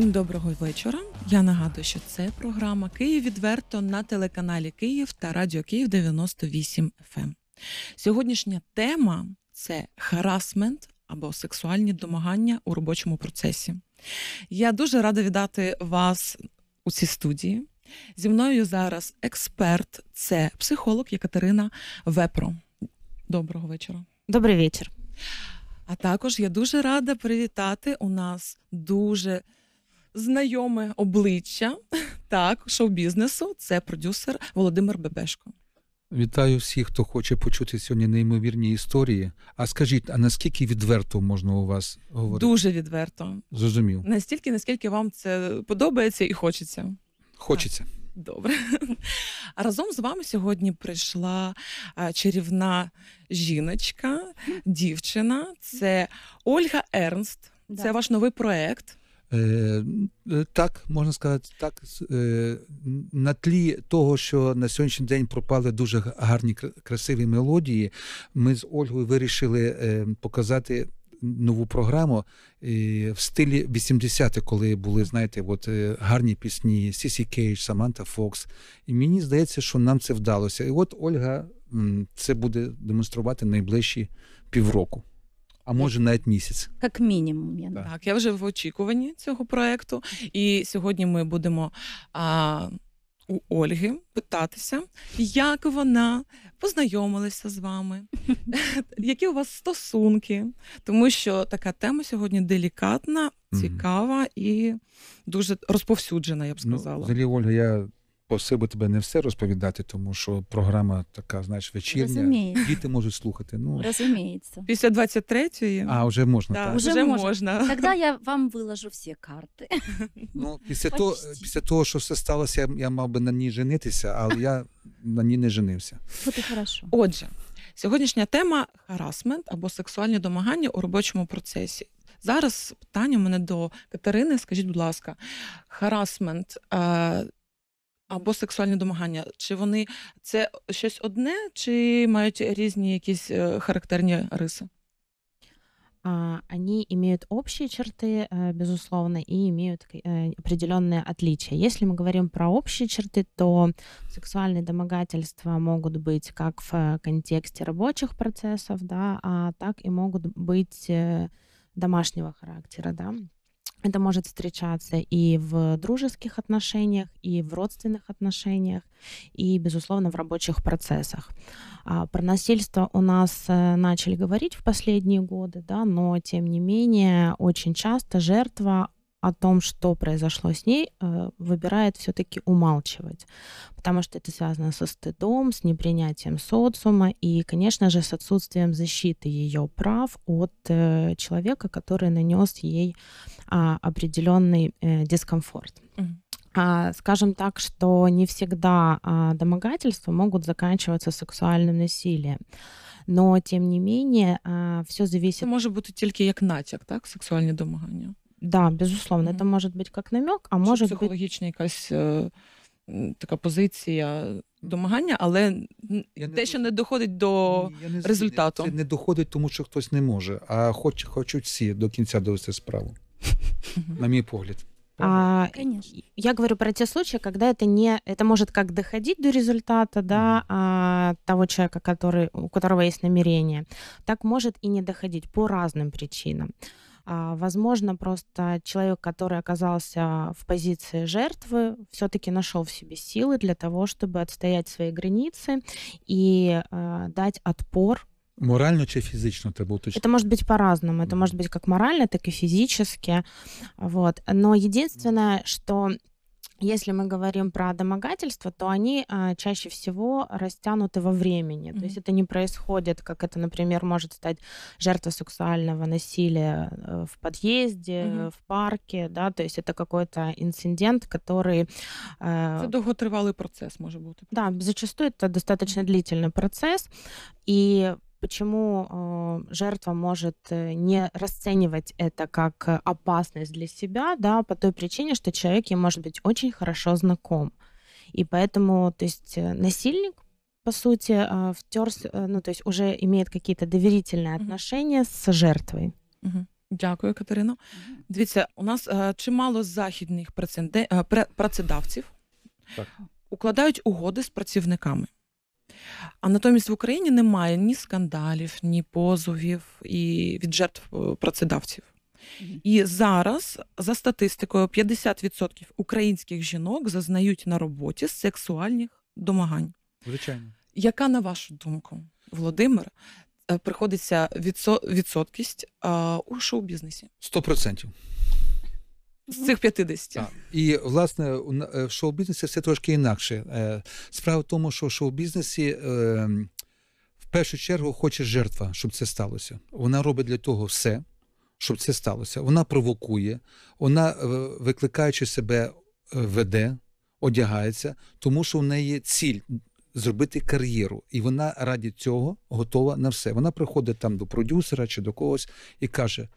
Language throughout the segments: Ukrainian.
Всім доброго вечора. Я нагадую, що це програма Київ відверто на телеканалі Київ та Радіо Київ 98 FM. Ем. Сьогоднішня тема це харасмент або сексуальні домагання у робочому процесі. Я дуже рада вітати вас у цій студії. Зі мною зараз експерт, це психолог Екатерина Вепро. Доброго вечора. Добрий вечір. А також я дуже рада привітати у нас дуже знайоме обличчя так шоу-бізнесу. Це продюсер Володимир Бебешко. Вітаю всіх, хто хоче почути сьогодні неймовірні історії. А скажіть, а наскільки відверто можна у вас говорити? Дуже відверто. Зрозумів. Настільки, наскільки вам це подобається і хочеться. Хочеться. Так. Добре. Разом з вами сьогодні прийшла чарівна жіночка, дівчина. Це Ольга Ернст. Це ваш новий проект. Е, е, так, можна сказати, так е, на тлі того, що на сьогоднішній день пропали дуже гарні красиві мелодії, ми з Ольгою вирішили показати нову програму в стилі 80-х, коли були, знаєте, от гарні пісні Сісі Кейдж, Саманта Фокс. І мені здається, що нам це вдалося. І от Ольга це буде демонструвати найближчі півроку а може навіть місяць. Як мінімум. Я так. так, я вже в очікуванні цього проекту, і сьогодні ми будемо. А... У Ольги питатися, як вона познайомилася з вами, які у вас стосунки, тому що така тема сьогодні делікатна, цікава і дуже розповсюджена, я б ну, сказала. Ну, взагалі, Ольга, я просив би тебе не все розповідати, тому що програма така, знаєш, вечірня. Розуміє. Діти можуть слухати. Ну Разумеется. Після 23-ї а вже можна да, так. Уже вже можна. можна. Тогда я вам виложу всі карти. Ну після того, після того, що все сталося, я, мав би на ній женитися, але я на ній не женився. От хорошо. Отже, сьогоднішня тема харасмент або сексуальні домагання у робочому процесі. Зараз питання у мене до Катерини. Скажіть, будь ласка, харасмент е, або сексуальні домагання. Чи вони це щось одне, чи мають різні якісь характерні риси? А, они имеют общие черты, э, безусловно, и имеют э, определенные отличия. Если мы говорим про общие черты, то сексуальные домогательства могут быть как в э, контексте рабочих процессов, да, а так и могут быть домашнего характера, да. Это может встречаться и в дружеских отношениях, и в родственных отношениях, и, безусловно, в рабочих процессах. А, про насильство у нас э, начали говорить в последние годы, да, но, тем не менее, очень часто жертва о том, что произошло с ней, э, выбирает все-таки умалчивать, потому что это связано со стыдом, с непринятием социума и, конечно же, с отсутствием защиты ее прав от э, человека, который нанес ей а, определенный э, дискомфорт. А, скажем так, что не всегда а, домогательства могут заканчиваться сексуальным насилием. Но тем не менее, все зависит. Це може бути только як натяк, так? Сексуальні домагання. Да, безусловно, mm -hmm. это может быть как намек, а може психологічна бути... якась е, така позиція домагання, але я те, не... що не доходить до не результату. Це не доходить, тому що хтось не може, а хоч хочуть всі до кінця довести справу, на мій погляд. А, Я говорю про те случаи, когда это не, это может как доходить до результата, да, а, того человека, который, у которого есть намерение, так может и не доходить по разным причинам. А, возможно, просто человек, который оказался в позиции жертвы, все-таки нашел в себе силы для того, чтобы отстоять свои границы и э, дать отпор Морально чи фізично треба уточнить? Это может быть по-разному. Это может быть как морально, так и физически. Вот. Но единственное, что если мы говорим про домогательства, то они а, чаще всего растянуты во времени. Mm-hmm. То есть это не происходит, как это, например, может стать жертва сексуального насилия э, в подъезде, mm-hmm. в парке, да, то есть это какой-то инцидент, который... Це э, довготривалий процес може бути. Да, зачастую это достаточно длительный процесс, и почему э, жертва может э, не расценивать это как э, опасность для себя, да, по той причине, что человек ей может быть очень хорошо знаком. И поэтому, то есть э, насильник, по сути, э, а, втерс, э, ну, то есть уже имеет какие-то доверительные mm-hmm. отношения с жертвой. Mm-hmm. Дякую, Катерино. Дивіться, у нас е, а, чимало західних працедавців так. укладають угоди з працівниками. А натомість в Україні немає ні скандалів, ні позовів і від жертв е, працедавців. І зараз, за статистикою, 50% українських жінок зазнають на роботі сексуальних домагань. Звичайно, яка на вашу думку, Володимир, е, приходиться відсоткість е, у шоу-бізнесі? 100% з цих 50. Так. І власне е, в шоу-бізнесі все трошки інакше. Е, справа в тому, що в шоу-бізнесі. Ем, в першу чергу хоче жертва, щоб це сталося. Вона робить для того все, щоб це сталося. Вона провокує, вона, е, викликаючи себе, веде, одягається, тому що в неї ціль зробити кар'єру. І вона раді цього готова на все. Вона приходить там до продюсера чи до когось і каже: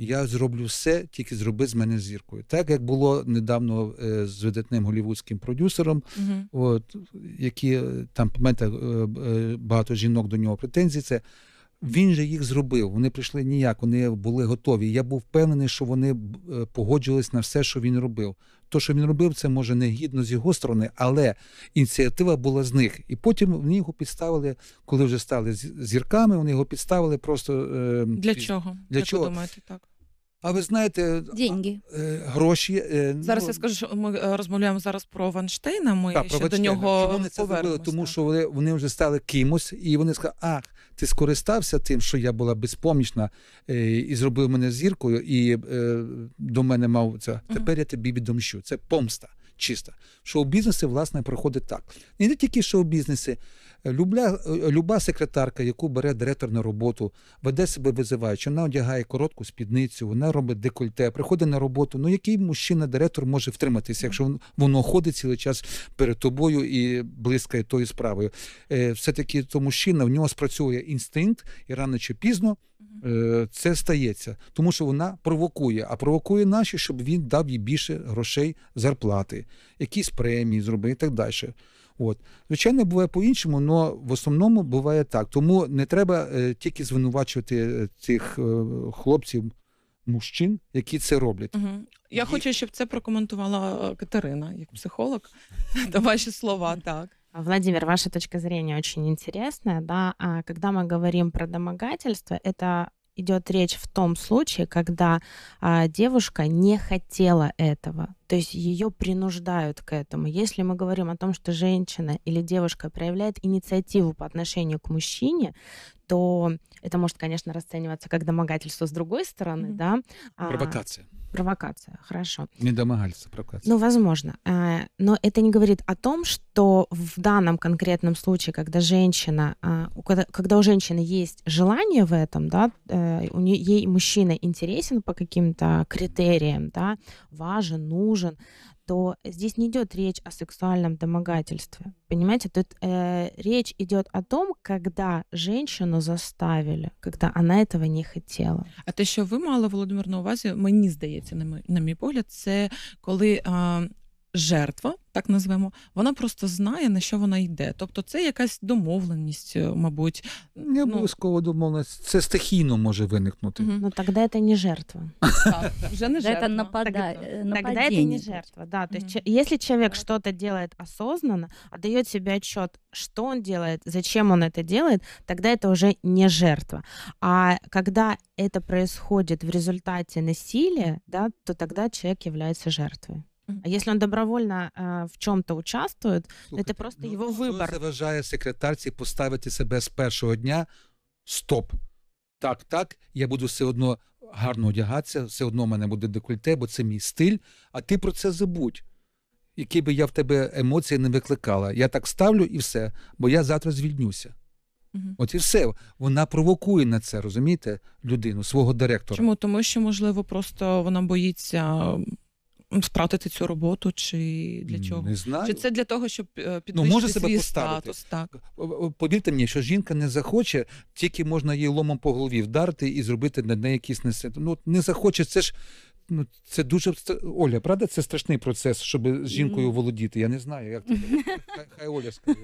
я зроблю все, тільки зроби з мене зіркою. Так як було недавно е, з видатним голівудським продюсером, uh от які е, там пам'ятаєте, е, багато жінок до нього претензій. Це він же їх зробив. Вони прийшли ніяк, вони були готові. Я був впевнений, що вони е, погоджувались на все, що він робив. То, що він робив, це може не гідно з його сторони, але ініціатива була з них. І потім вони його підставили, коли вже стали зірками. Вони його підставили просто е, для чого? Для чого думаєте, так? А ви знаєте, Деньги. Е, гроші ну, зараз? Ну, я скажу, що ми розмовляємо зараз про Ванштейна. Ми та, ще про до нього Чому вони це зробили, тому що вони вони вже стали кимось, і вони сказали, ах, ти скористався тим, що я була безпомічна е, і зробив мене зіркою, і е, до мене мав це. Тепер я тобі відомщу. Це помста чиста. Шоу-бізнеси, власне, проходить так. І не тільки шоу-бізнеси, любля, люба секретарка, яку бере директор на роботу, веде себе визиваючи, вона одягає коротку спідницю, вона робить декольте, приходить на роботу. Ну який мужчина-директор може втриматися, якщо воно ходить цілий час перед тобою і блискає тою справою? Е, все-таки то мужчина в нього спрацьовує інстинкт, і рано чи пізно е, це стається, тому що вона провокує, а провокує наші, щоб він дав їй більше грошей зарплати, якісь премії зробив і так далі. От. Звичайно, буває по-іншому, але в основному буває так. Тому не треба е, тільки звинувачувати е, цих е, хлопців, мужчин, які це роблять. Угу. Я І... хочу, щоб це прокоментувала Катерина, як психолог, та ваші слова так. Владимир, ваша точка зрения очень интересная, да. А когда мы говорим про домогательство, это идет речь в том случае, когда а, девушка не хотела этого. То есть ее принуждают к этому. Если мы говорим о том, что женщина или девушка проявляет инициативу по отношению к мужчине, то это может, конечно, расцениваться как домогательство с другой стороны, mm-hmm. да? А, провокация. А, провокация, хорошо. Не домогательство, а провокация. Ну, возможно. А, но это не говорит о том, что в данном конкретном случае, когда женщина, когда, когда у женщины есть желание в этом, да, э, у нее, ей мужчина интересен по каким-то критериям, да, важен, нужен, нужен, то здесь не идет речь о сексуальном домогательстве. Понимаете, тут э, речь идет о том, когда женщину заставили, когда она этого не хотела. А те, що ви мали Володимир на увазі, мені здається, на мій, на мій погляд, це коли а, жертва, так назвемо, вона просто знає, на що вона йде. Тобто це якась домовленість, мабуть. Не ну, обов'язково домовленість. Це стихійно може виникнути. Угу. Ну тоді це не жертва. Так, вже не жертва. Напада... Тогда это не жертва, да. То есть, если человек что-то делает осознанно, отдает себе отчет, что он делает, зачем он это делает, тогда это уже не жертва. А когда это происходит в результате насилия, да, то тогда человек является жертвой. А якщо він добровольно а, в чому то участвує, то это просто ну, його вибір. заважає секретарці поставити себе з першого дня. Стоп, так, так, я буду все одно гарно одягатися, все одно в мене буде декольте, бо це мій стиль. А ти про це забудь. Які би я в тебе емоції не викликала. Я так ставлю і все, бо я завтра звільнюся. Угу. От і все. Вона провокує на це, розумієте, людину, свого директора. Чому? Тому що, можливо, просто вона боїться втратити ну, цю роботу, чи для чого? Не знаю. Чи це для того, щоб підвищити е, ну, може себе свій поставити. статус? Так. Е, е, повірте мені, що жінка не захоче, тільки можна її ломом по голові вдарити і зробити на неї якісь несе. Ну, не захоче, це ж ну це дуже Оля, правда, це страшний процес, щоб з жінкою володіти. Я не знаю, як це. Хай, хай Оля скаже.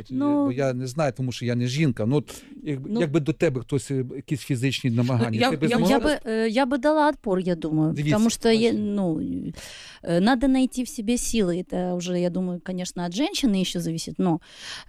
От, ну, Бо я не знаю, тому що я не жінка. Ну, от, як, ну, якби до тебе хтось е, якісь фізичні намагання, я, би я, я, би, е, я бы дала отпор, я думаю. Дивіться, потому что я, ну, э, надо в себе силы. Это уже, я думаю, звісно, від жінки еще зависит, но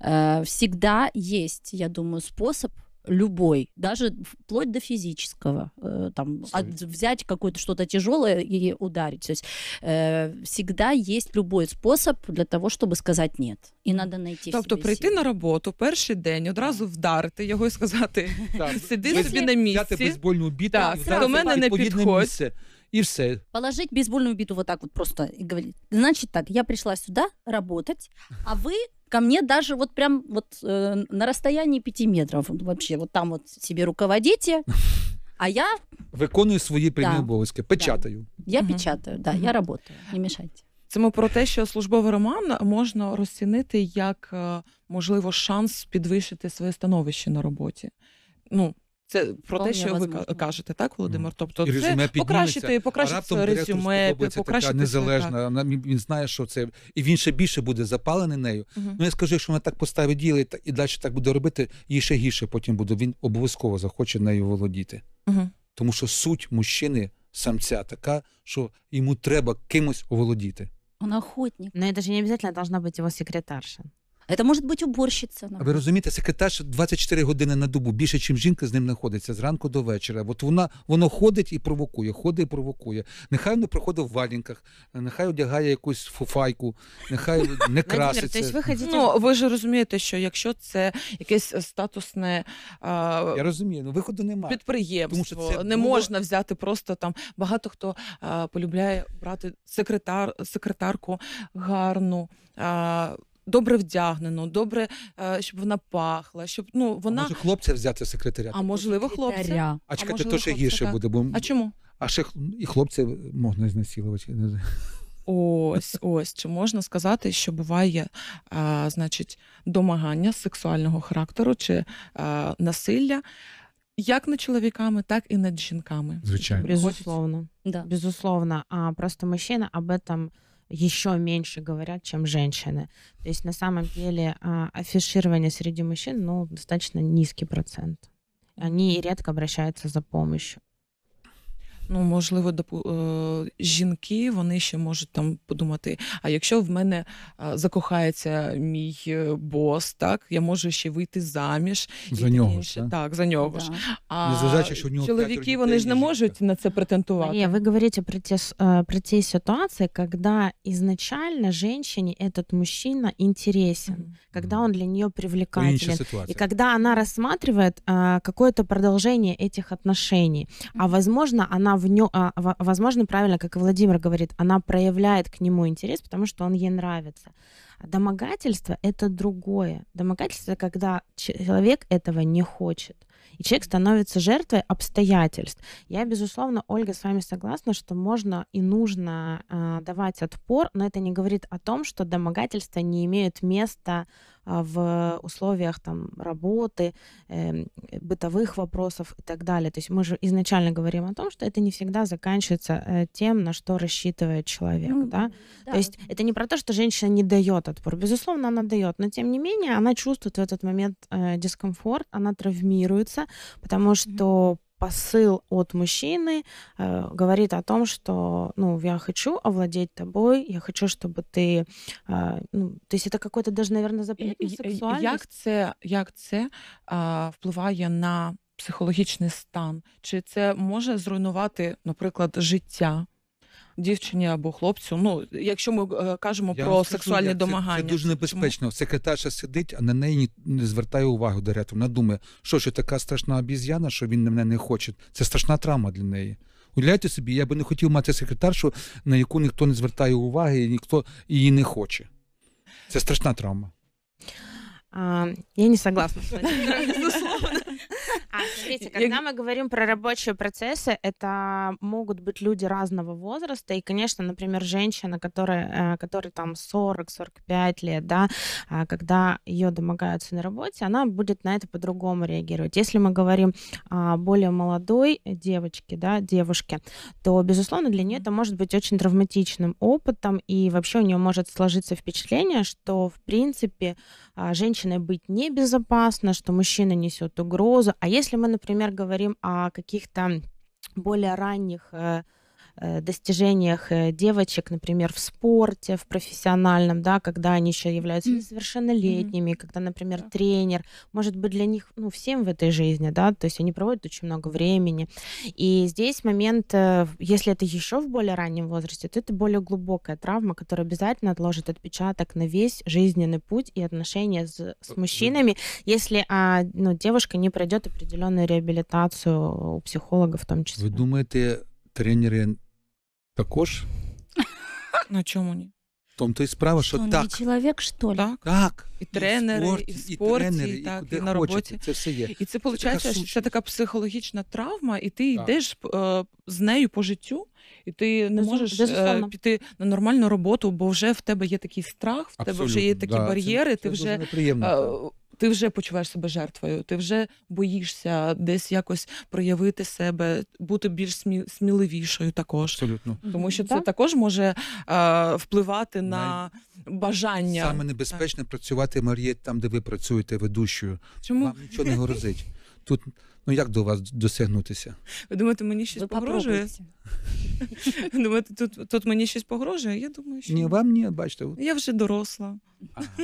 э, всегда я думаю, спосіб любой, даже вплоть до физического, э, там от, взять какое-то что-то тяжелое и ударить. То есть э, всегда есть любой способ для того, щоб сказати ні. І треба знайти Тобто прийти силу. на роботу перший день, одразу вдарити його і сказати сиди собі на місці. бейсбольну біту і до мене не підходь. И все. Положить бейсбольную биту вот так вот просто і говорить. значить так, я прийшла сюди работать, а ви ко мне даже вот прям вот э, на расстоянии пяти метров вообще вот там вот себе руководите, а я... Виконую свої прямі да. обов'язки, печатаю. Да. Я угу. печатаю, да, угу. я работаю, не мешайте. Це ми про те, що службовий роман можна розцінити як е, можливо шанс підвищити своє становище на роботі. Ну, це про те, що возможно. ви кажете, так, Володимир? Тобто, і це покращити, покращити а резюме, типу, покращити така незалежна. Вона він знає, що це і він ще більше буде запалений нею. Uh -huh. Ну я скажу, що вона так поставить діли і далі так буде робити, їй ще гірше потім буде. Він обов'язково захоче нею володіти, Uh -huh. тому що суть мужчини самця така, що йому треба кимось оволодіти. вона охотник. Но ну, это не обязательно должна бути його секретарша. Це може бути уборщиця. А ви розумієте, секретарша 24 години на добу більше, ніж жінка з ним знаходиться зранку до вечора. От вона воно ходить і провокує, ходить і провокує. Нехай воно приходить в валінках, нехай одягає якусь фуфайку, нехай не краситься. Тобто ви хотіте... Ну ви ж розумієте, що якщо це якесь е, статусне а... я розумію, ну виходу немає підприємство, тому що це не було... можна взяти просто там. Багато хто а, полюбляє брати секретар, секретарку гарну. А, добре вдягнено, добре, е, щоб вона пахла, щоб ну вона. Може хлопця взяти секретаря? А можливо, хлопця. А чекайте, то ще гірше так. буде, бо А чому? а ще х- і хлопця можна знасилувати. Ось, ось чи можна сказати, що буває, а, значить, домагання сексуального характеру чи а, е, насилля як над чоловіками, так і над жінками. Звичайно. Безусловно. Да. Безусловно. А просто мужчина об этом еще меньше говорят, чем женщины. То есть на самом деле а, афиширование среди мужчин, ну, достаточно низкий процент. Они редко обращаются за помощью. ну можливо, допу... Е, жінки вони ще можуть там подумати: а якщо в мене закохається мій е, бос, так я можу ще вийти заміж за і нього ж, так за нього да. ж. А Незважаючи, що у нього чоловіки вони ж не можуть на це претендувати. Мария, ви говорите про те, е, про те ситуации, когда изначально женщине этот мужчина интересен, mm-hmm. когда он для нее привлекателен, І когда она рассматривает какое-то продолжение этих отношений, а возможно вона. в нем, а, возможно, правильно, как и Владимир говорит, она проявляет к нему интерес, потому что он ей нравится. А домогательство это другое. Домогательство, когда человек этого не хочет. И человек становится жертвой обстоятельств. Я, безусловно, Ольга, с вами согласна, что можно и нужно э, давать отпор, но это не говорит о том, что домогательства не имеют места а, в условиях там, работы, э, бытовых вопросов и так далее. То есть мы же изначально говорим о том, что это не всегда заканчивается э, тем, на что рассчитывает человек. Ну, да? Да. То есть это не про то, что женщина не дает отпор. Безусловно, она дает, но тем не менее она чувствует в этот момент э, дискомфорт, она травмируется меняться, потому что посыл от мужчины э, говорит о том, что, ну, я хочу овладеть тобой, я хочу, чтобы ты, э, ну, то есть это какой-то даже, наверное, запрет на сексуальність. Як це, як це а, впливає на психологічний стан? Чи це може зруйнувати, наприклад, життя? дівчині або хлопцю. Ну, якщо ми е, кажемо я про скажу, сексуальні я, домагання, це, це дуже небезпечно. Чому? Секретарша сидить, а на неї не звертає увагу директор. Вона думає, що ж така страшна обіз'яна, що він мене не хоче. Це страшна травма для неї. Уявляйте собі, я би не хотів мати секретаршу, на яку ніхто не звертає уваги, і ніхто її не хоче. Це страшна травма. А, я не согласна. Безусловно. А, смотрите, когда мы говорим про рабочие процессы, это могут быть люди разного возраста, и, конечно, например, женщина, которая, э, которой там 40-45 лет, да, а, когда ее домогаются на работе, она будет на это по-другому реагировать. Если мы говорим о а, более молодой девочке, да, девушке, то, безусловно, для нее это может быть очень травматичным опытом, и вообще у нее может сложиться впечатление, что, в принципе, женщиной быть небезопасно, что мужчина несет угрозу, А если мы, например, говорим о каких-то более ранних э, Э, достижениях э, девочек, например, в спорте, в профессиональном, да, когда они еще являются несовершеннолетними, mm-hmm. когда, например, mm тренер, может быть, для них, ну, всем в этой жизни, да, то есть они проводят очень много времени. И здесь момент, э, если это еще в более раннем возрасте, то это более глубокая травма, которая обязательно отложит отпечаток на весь жизненный путь и отношения с, с мужчинами, если а, ну, девушка не пройдет определенную реабилитацию у психолога в том числе. Вы думаете, тренеры Також? На чому ні? В тому то і справа, що, що так. чоловік, що ли? Так. так. І тренери, і, спорт, і в спорті, і, тренери, і, так, і на роботі. це все є. І це виходить, що це така психологічна травма, і ти так. йдеш е, з нею по життю, і ти не можеш е, піти на нормальну роботу, бо вже в тебе є такий страх, в Абсолютно. тебе вже є такі да, бар'єри, ти це вже. Е, ти вже почуваєш себе жертвою, ти вже боїшся десь якось проявити себе, бути більш смі... сміливішою також. Абсолютно. Тому що це так? також може е, впливати Най... на бажання. Саме небезпечно так. працювати, Мар'єт, там, де ви працюєте ведущою. Чому? Вам нічого не грозить? Тут ну як до вас досягнутися? Ви думаєте, мені щось Ви погрожує? Думаєте, тут тут мені щось погрожує? Я думаю, що ні, вам ні, бачите. Я вже доросла.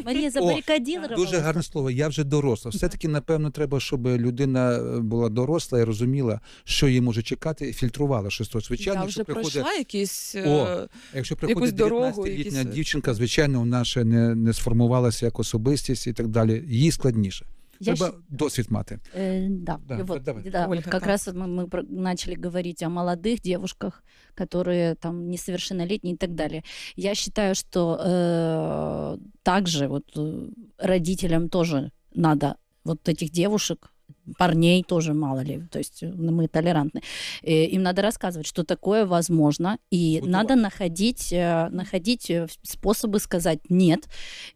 Марія забарикаділа. Дуже гарне слово. Я вже доросла. Все таки, напевно, треба, щоб людина е, була доросла і розуміла, що їй може чекати, і фільтрувала щось. То звичайно, що приходить якісь е, О, якщо приходить 19-літня е, дівчинка, звичайно, вона ще не не сформувалася як особистість і так далі. Їй складніше. Треба щ... досвід мати. Э, да. Да, и вот, давай. да, Оль, как там? раз мы, мы начали говорить о молодых девушках, которые там несовершеннолетние и так далее. Я считаю, что э, также вот э, родителям тоже надо вот этих девушек парней тоже мало ли, то есть э, мы толерантны. И э, им надо рассказывать, что такое возможно, и вот надо его. находить, э, находить способы сказать нет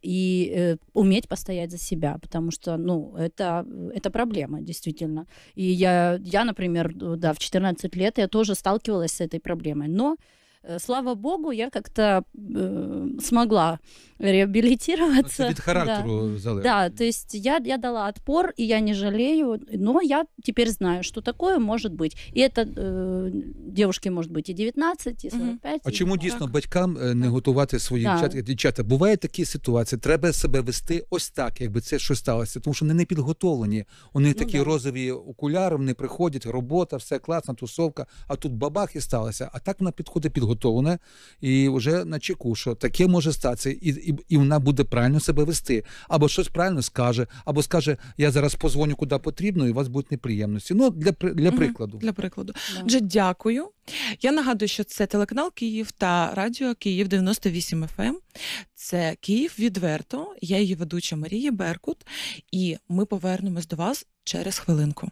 и уметь постоять за себя, потому что, ну, это, это проблема, действительно. И я, я, например, да, в 14 лет я тоже сталкивалась с этой проблемой, но Э, слава богу, я как-то э, смогла реабилитироваться. Ну, характеру да. Да, то есть я, я дала отпор, и я не жалею, но я теперь знаю, что такое может быть. И это э, девушки может быть и 19, и 45. А чому дійсно батькам е, не готувати свої да. Дівчата, бувають такі ситуації, треба себе вести ось так, якби це щось сталося, тому що вони не підготовлені. У них ну, такі да. розові окуляри, вони приходять, робота, все класно, тусовка, а тут бабах і сталося. А так вона підходить підготовлена підготовлена і вже на чеку, що таке може статися, і, і і, вона буде правильно себе вести, або щось правильно скаже, або скаже: Я зараз позвоню куди потрібно, і у вас будуть неприємності. Ну для для прикладу. Для прикладу. Отже, дякую. Я нагадую, що це телеканал Київ та Радіо Київ 98 FM. Ем. Це Київ відверто. Я її ведуча Марія Беркут, і ми повернемось до вас через хвилинку.